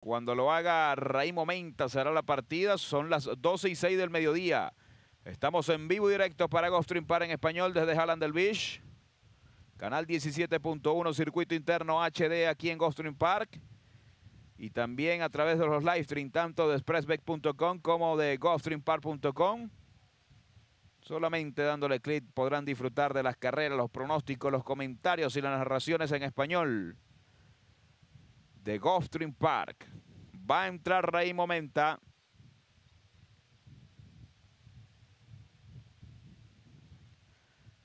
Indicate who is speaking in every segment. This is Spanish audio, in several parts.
Speaker 1: Cuando lo haga Raí Momenta será la partida. Son las 12 y 6 del mediodía. Estamos en vivo y directo para Ghost Park en español desde Hallandel Beach. Canal 17.1, circuito interno HD aquí en Ghost Park. Y también a través de los live stream tanto de expressback.com como de GoStreamPark.com. Solamente dándole clic podrán disfrutar de las carreras, los pronósticos, los comentarios y las narraciones en español de Gulfstream Park. Va a entrar Raí Momenta.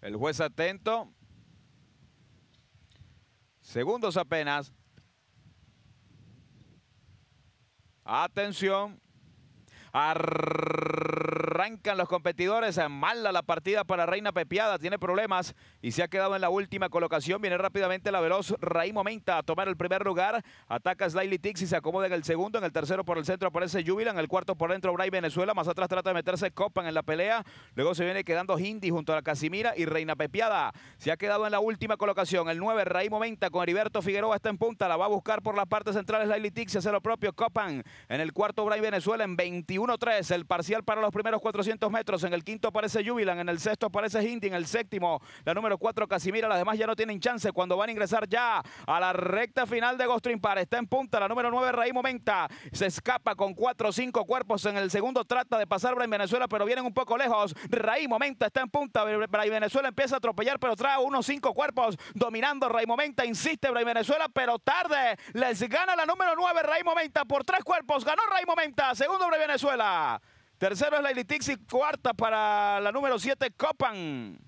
Speaker 1: El juez atento. Segundos apenas. Atención. Arrancan los competidores. Eh, mala la partida para Reina Pepiada. Tiene problemas y se ha quedado en la última colocación. Viene rápidamente la veloz Raí Momenta a tomar el primer lugar. Ataca Slyly Tix y se acomoda en el segundo. En el tercero por el centro aparece Jubilan, En el cuarto por dentro Bray Venezuela. Más atrás trata de meterse Copan en la pelea. Luego se viene quedando Hindi junto a la Casimira y Reina Pepiada. Se ha quedado en la última colocación. El 9 Raí momenta con Heriberto Figueroa está en punta. La va a buscar por la parte central Slyly Tix y hace lo propio Copan. En el cuarto Bray Venezuela en 21-3. El parcial para los primeros 400 metros. En el quinto aparece Jubilan, en el sexto aparece Hindi, en el séptimo la número 4 Casimira. Las demás ya no tienen chance cuando van a ingresar ya a la recta final de Ghost impar Está en punta la número 9 Raí Momenta. Se escapa con cuatro o 5 cuerpos. En el segundo trata de pasar Bray Venezuela, pero vienen un poco lejos. Raí Momenta está en punta. Bray Venezuela empieza a atropellar, pero trae unos cinco cuerpos. Dominando Raí Momenta, insiste Bray Venezuela, pero tarde. Les gana la número 9 Raí Momenta por tres cuerpos. Ganó Raí Momenta. Segundo Bray Venezuela. Tercero es la Ilitix y cuarta para la número 7, Copan.